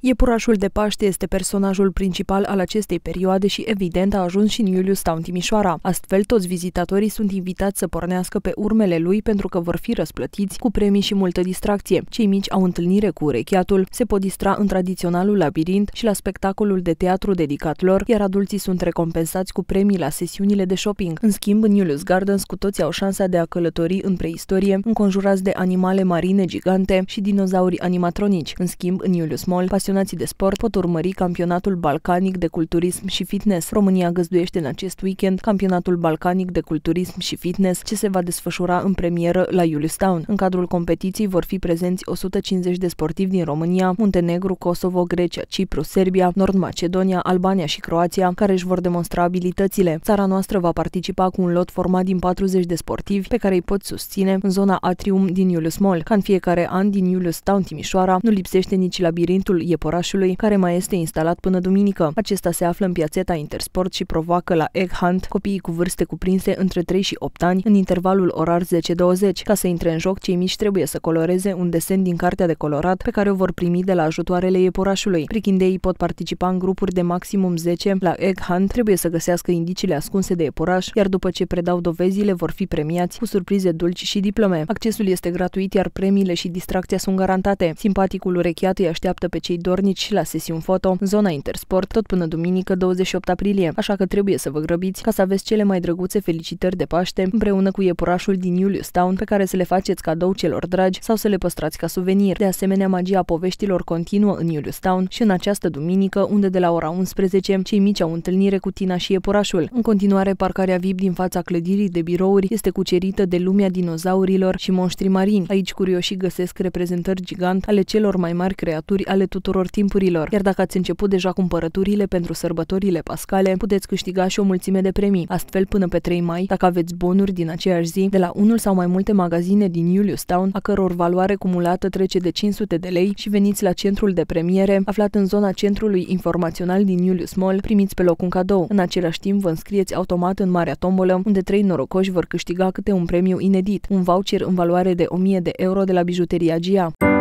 Iepurașul de Paște este personajul principal al acestei perioade și evident a ajuns și în Iulius Town Timișoara. Astfel, toți vizitatorii sunt invitați să pornească pe urmele lui pentru că vor fi răsplătiți cu premii și multă distracție. Cei mici au întâlnire cu urechiatul, se pot distra în tradiționalul labirint și la spectacolul de teatru dedicat lor, iar adulții sunt recompensați cu premii la sesiunile de shopping. În schimb, în Iulius Gardens cu toți au șansa de a călători în preistorie, înconjurați de animale marine gigante și dinozauri animatronici. În schimb, în Iulius Mall, pasionații de sport pot urmări campionatul balcanic de culturism și fitness. România găzduiește în acest weekend campionatul balcanic de culturism și fitness, ce se va desfășura în premieră la Town. În cadrul competiției vor fi prezenți 150 de sportivi din România, Muntenegru, Kosovo, Grecia, Cipru, Serbia, Nord-Macedonia, Albania și Croația, care își vor demonstra abilitățile. Țara noastră va participa cu un lot format din 40 de sportivi pe care îi pot susține în zona Atrium din Julius Mall. Ca în fiecare an din Julius Town Timișoara, nu lipsește nici labirintul e iepurașului, care mai este instalat până duminică. Acesta se află în piațeta Intersport și provoacă la Egg Hunt copiii cu vârste cuprinse între 3 și 8 ani în intervalul orar 10-20. Ca să intre în joc, cei mici trebuie să coloreze un desen din cartea de colorat pe care o vor primi de la ajutoarele iepurașului. Prichindeii pot participa în grupuri de maximum 10 la Egg Hunt, trebuie să găsească indiciile ascunse de iepuraș, iar după ce predau dovezile vor fi premiați cu surprize dulci și diplome. Accesul este gratuit, iar premiile și distracția sunt garantate. Simpaticul urechiat îi așteaptă pe cei dornici și la sesiuni foto în zona Intersport tot până duminică 28 aprilie, așa că trebuie să vă grăbiți ca să aveți cele mai drăguțe felicitări de Paște împreună cu iepurașul din Julius Town pe care să le faceți cadou celor dragi sau să le păstrați ca suvenir. De asemenea, magia poveștilor continuă în Julius Town și în această duminică, unde de la ora 11 cei mici au întâlnire cu Tina și iepurașul. În continuare, parcarea VIP din fața clădirii de birouri este cucerită de lumea dinozaurilor și monștri marini. Aici curioșii găsesc reprezentări gigant ale celor mai mari creaturi ale tuturor tuturor timpurilor. Iar dacă ați început deja cumpărăturile pentru sărbătorile pascale, puteți câștiga și o mulțime de premii. Astfel, până pe 3 mai, dacă aveți bonuri din aceeași zi, de la unul sau mai multe magazine din Julius Town, a căror valoare cumulată trece de 500 de lei și veniți la centrul de premiere, aflat în zona centrului informațional din Julius Mall, primiți pe loc un cadou. În același timp, vă înscrieți automat în Marea Tombolă, unde trei norocoși vor câștiga câte un premiu inedit, un voucher în valoare de 1000 de euro de la bijuteria Gia.